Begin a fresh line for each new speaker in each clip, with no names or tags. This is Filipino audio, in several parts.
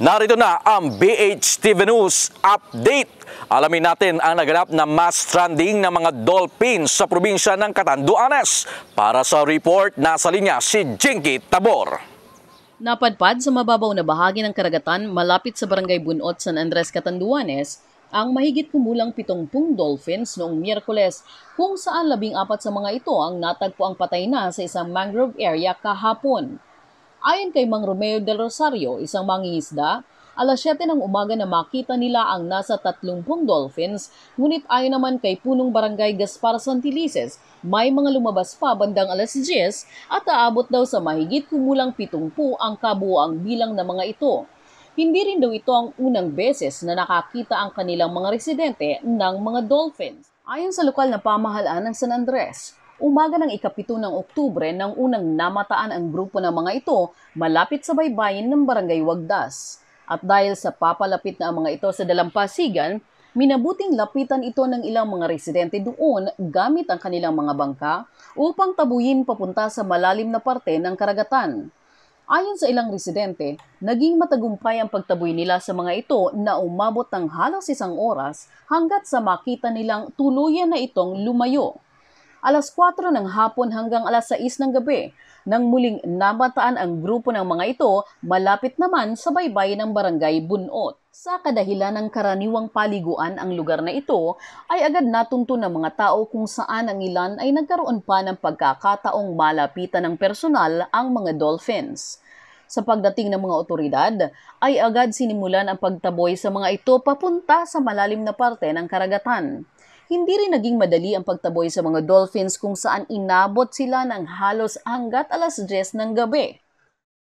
Narito na ang BH TV News Update. Alamin natin ang naganap na mass stranding ng mga dolphins sa probinsya ng Catanduanes. Para sa report, nasa linya si Jinky Tabor. Napadpad sa mababaw na bahagi ng karagatan malapit sa Barangay Bunot, San Andres, Catanduanes, ang mahigit kumulang 70 dolphins noong Miyerkules, kung saan labing apat sa mga ito ang natagpo ang patay na sa isang mangrove area kahapon. Ayon kay Mang Romeo del Rosario, isang mangingisda, Alas 7 ng umaga na makita nila ang nasa 30 dolphins, ngunit ayon naman kay punong barangay Gaspar Santilices, may mga lumabas pa bandang alas 10 at aabot daw sa mahigit kumulang 70 ang kabuoang bilang ng mga ito. Hindi rin daw ito ang unang beses na nakakita ang kanilang mga residente ng mga dolphins. Ayon sa lokal na pamahalaan ng San Andres, umaga ng ikapito ng Oktubre nang unang namataan ang grupo ng mga ito malapit sa baybayin ng Barangay Wagdas. At dahil sa papalapit na ang mga ito sa dalampasigan, minabuting lapitan ito ng ilang mga residente doon gamit ang kanilang mga bangka upang tabuyin papunta sa malalim na parte ng karagatan. Ayon sa ilang residente, naging matagumpay ang pagtaboy nila sa mga ito na umabot ng halos isang oras hanggat sa makita nilang tuluyan na itong lumayo. Alas 4 ng hapon hanggang alas 6 ng gabi, nang muling namataan ang grupo ng mga ito malapit naman sa baybay ng barangay Bunot. Sa kadahilan ng karaniwang paliguan ang lugar na ito, ay agad natunto ng mga tao kung saan ang ilan ay nagkaroon pa ng pagkakataong malapitan ng personal ang mga dolphins. Sa pagdating ng mga otoridad, ay agad sinimulan ang pagtaboy sa mga ito papunta sa malalim na parte ng karagatan. Hindi rin naging madali ang pagtaboy sa mga dolphins kung saan inabot sila ng halos hanggat alas 10 ng gabi.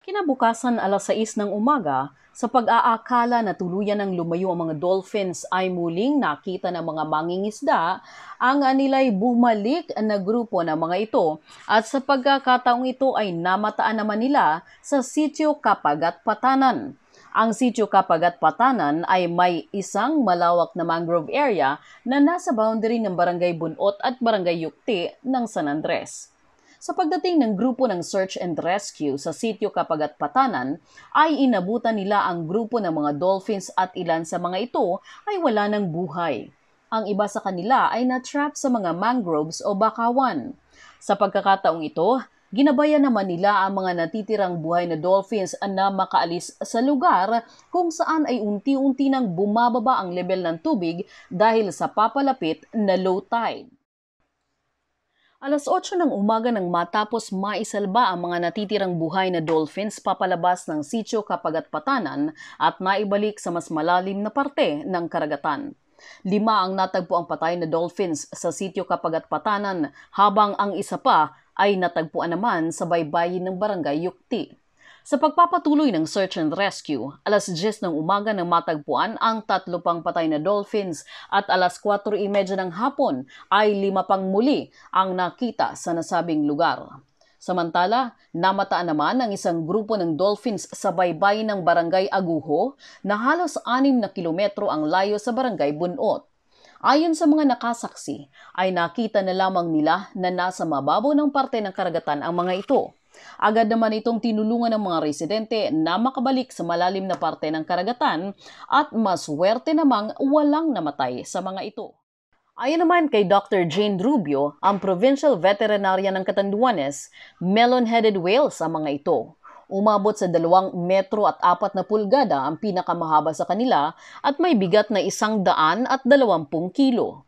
Kinabukasan alas 6 ng umaga, sa pag-aakala na tuluyan ng lumayo ang mga dolphins ay muling nakita ng mga mangingisda, ang nila'y bumalik na grupo ng mga ito at sa pagkakataong ito ay namataan naman nila sa sitio Kapagat Patanan. Ang sitio Kapagat Patanan ay may isang malawak na mangrove area na nasa boundary ng Barangay Bunot at Barangay Yukti ng San Andres. Sa pagdating ng grupo ng search and rescue sa sitio Kapagat Patanan, ay inabutan nila ang grupo ng mga dolphins at ilan sa mga ito ay wala ng buhay. Ang iba sa kanila ay na-trap sa mga mangroves o bakawan. Sa pagkakataong ito, ginabayan naman nila ang mga natitirang buhay na dolphins na makaalis sa lugar kung saan ay unti-unti nang bumababa ang level ng tubig dahil sa papalapit na low tide. Alas 8 ng umaga nang matapos maisalba ang mga natitirang buhay na dolphins papalabas ng sitio kapagat patanan at naibalik sa mas malalim na parte ng karagatan. Lima ang natagpo ang patay na dolphins sa sitio kapagat patanan habang ang isa pa ay natagpuan naman sa baybayin ng barangay Yukti. Sa pagpapatuloy ng search and rescue, alas 10 ng umaga nang matagpuan ang tatlo pang patay na dolphins at alas 4.30 ng hapon ay lima pang muli ang nakita sa nasabing lugar. Samantala, namataan naman ang isang grupo ng dolphins sa baybay ng Barangay Aguho na halos 6 na kilometro ang layo sa Barangay Bunot. Ayon sa mga nakasaksi, ay nakita na lamang nila na nasa mababaw ng parte ng karagatan ang mga ito. Agad naman itong tinulungan ng mga residente na makabalik sa malalim na parte ng karagatan at maswerte namang walang namatay sa mga ito. Ayon naman kay Dr. Jane Rubio, ang provincial veterinarian ng Catanduanes, melon-headed whales ang mga ito. Umabot sa dalawang metro at apat na pulgada ang pinakamahaba sa kanila at may bigat na isang daan at dalawampung kilo.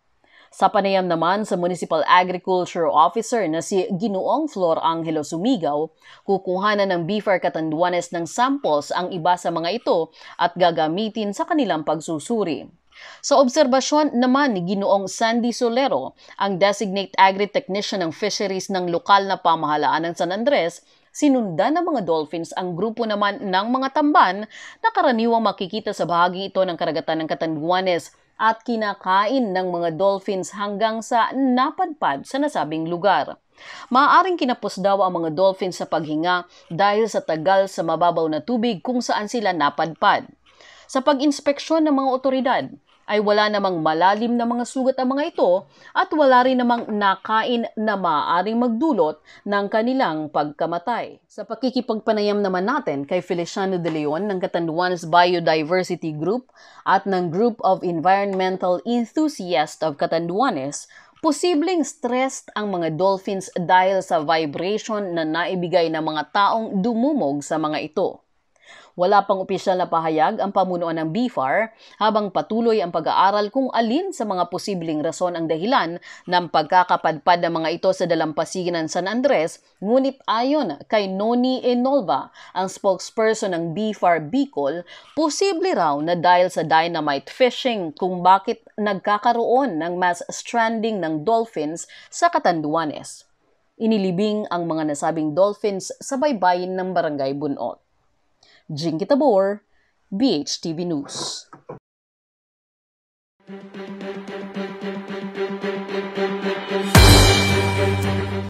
Sa panayam naman sa Municipal Agriculture Officer na si Ginoong Flor Angelo Sumigaw, kukuhanan ng BFAR Catanduanes ng samples ang iba sa mga ito at gagamitin sa kanilang pagsusuri. Sa obserbasyon naman ni Ginoong Sandy Solero, ang designate agri-technician ng fisheries ng lokal na pamahalaan ng San Andres, sinundan ng mga dolphins ang grupo naman ng mga tamban na karaniwang makikita sa bahagi ito ng karagatan ng Catanduanes – at kinakain ng mga dolphins hanggang sa napadpad sa nasabing lugar. Maaaring kinapos daw ang mga dolphins sa paghinga dahil sa tagal sa mababaw na tubig kung saan sila napadpad. Sa pag-inspeksyon ng mga otoridad, ay wala namang malalim na mga sugat ang mga ito at wala rin namang nakain na maaaring magdulot ng kanilang pagkamatay. Sa pakikipagpanayam naman natin kay Feliciano de Leon ng Katanduanes Biodiversity Group at ng Group of Environmental Enthusiasts of Katanduanes, Posibleng stressed ang mga dolphins dahil sa vibration na naibigay ng mga taong dumumog sa mga ito. Wala pang opisyal na pahayag ang pamunuan ng BFAR habang patuloy ang pag-aaral kung alin sa mga posibleng rason ang dahilan ng pagkakapadpad ng mga ito sa dalampasigan ng San Andres ngunit ayon kay Noni Enolva, ang spokesperson ng BFAR Bicol, posible raw na dahil sa dynamite fishing kung bakit nagkakaroon ng mass stranding ng dolphins sa Katanduanes. Inilibing ang mga nasabing dolphins sa baybayin ng Barangay Bunot. Jinky Tabor, BHTV News.